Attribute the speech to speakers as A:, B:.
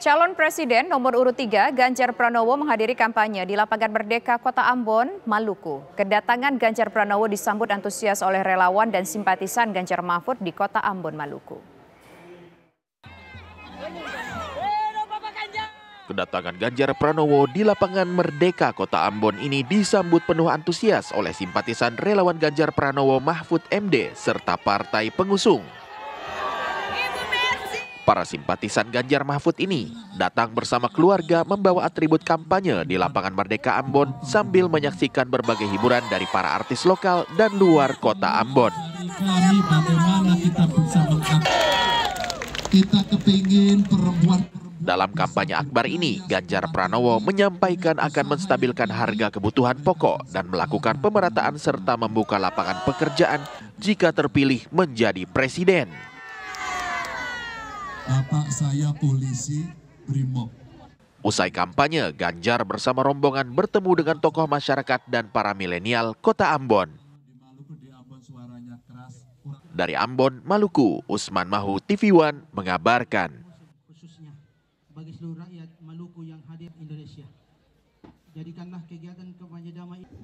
A: Calon Presiden nomor urut 3 Ganjar Pranowo menghadiri kampanye di lapangan Merdeka Kota Ambon, Maluku. Kedatangan Ganjar Pranowo disambut antusias oleh relawan dan simpatisan Ganjar Mahfud di Kota Ambon, Maluku.
B: Kedatangan Ganjar Pranowo di lapangan Merdeka Kota Ambon ini disambut penuh antusias oleh simpatisan relawan Ganjar Pranowo Mahfud MD serta partai pengusung. Para simpatisan Ganjar Mahfud ini datang bersama keluarga membawa atribut kampanye di lapangan Merdeka Ambon sambil menyaksikan berbagai hiburan dari para artis lokal dan luar kota Ambon. dalam kampanye Akbar ini, Ganjar Pranowo menyampaikan akan menstabilkan harga kebutuhan pokok dan melakukan pemerataan serta membuka lapangan pekerjaan jika terpilih menjadi presiden.
C: Bapak saya polisi Brimob.
B: Usai kampanye, Ganjar bersama rombongan bertemu dengan tokoh masyarakat dan para milenial kota Ambon. Dari Ambon, Maluku, Usman Mahu, TV One mengabarkan. Khususnya
D: bagi seluruh rakyat Maluku yang hadir Indonesia. Jadikanlah kegiatan kampanye damai